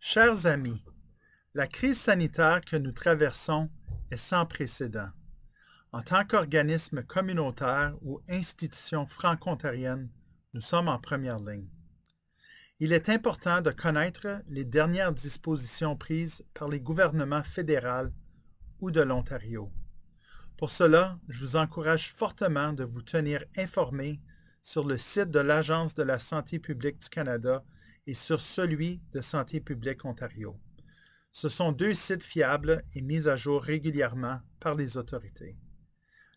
Chers amis, la crise sanitaire que nous traversons est sans précédent. En tant qu'organisme communautaire ou institution franco-ontarienne, nous sommes en première ligne. Il est important de connaître les dernières dispositions prises par les gouvernements fédéral ou de l'Ontario. Pour cela, je vous encourage fortement de vous tenir informés sur le site de l'Agence de la santé publique du Canada et sur celui de Santé publique Ontario. Ce sont deux sites fiables et mis à jour régulièrement par les autorités.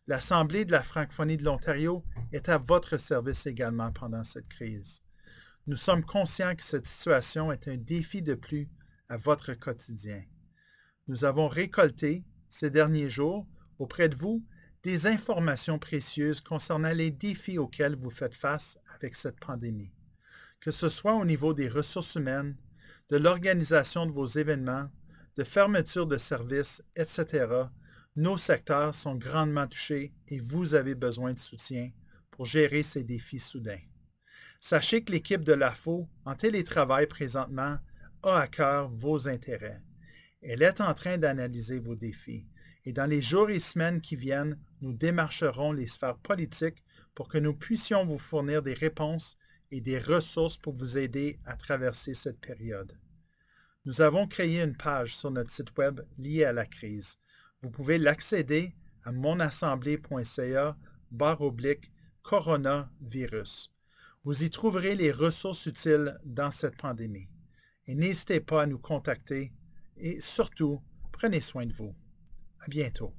L'Assemblée de la francophonie de l'Ontario est à votre service également pendant cette crise. Nous sommes conscients que cette situation est un défi de plus à votre quotidien. Nous avons récolté ces derniers jours auprès de vous des informations précieuses concernant les défis auxquels vous faites face avec cette pandémie que ce soit au niveau des ressources humaines, de l'organisation de vos événements, de fermeture de services, etc., nos secteurs sont grandement touchés et vous avez besoin de soutien pour gérer ces défis soudains. Sachez que l'équipe de l'AFO en télétravail présentement a à cœur vos intérêts. Elle est en train d'analyser vos défis et dans les jours et semaines qui viennent, nous démarcherons les sphères politiques pour que nous puissions vous fournir des réponses et des ressources pour vous aider à traverser cette période. Nous avons créé une page sur notre site web liée à la crise. Vous pouvez l'accéder à monassemblée.ca barre oblique coronavirus. Vous y trouverez les ressources utiles dans cette pandémie. Et n'hésitez pas à nous contacter et surtout, prenez soin de vous. À bientôt.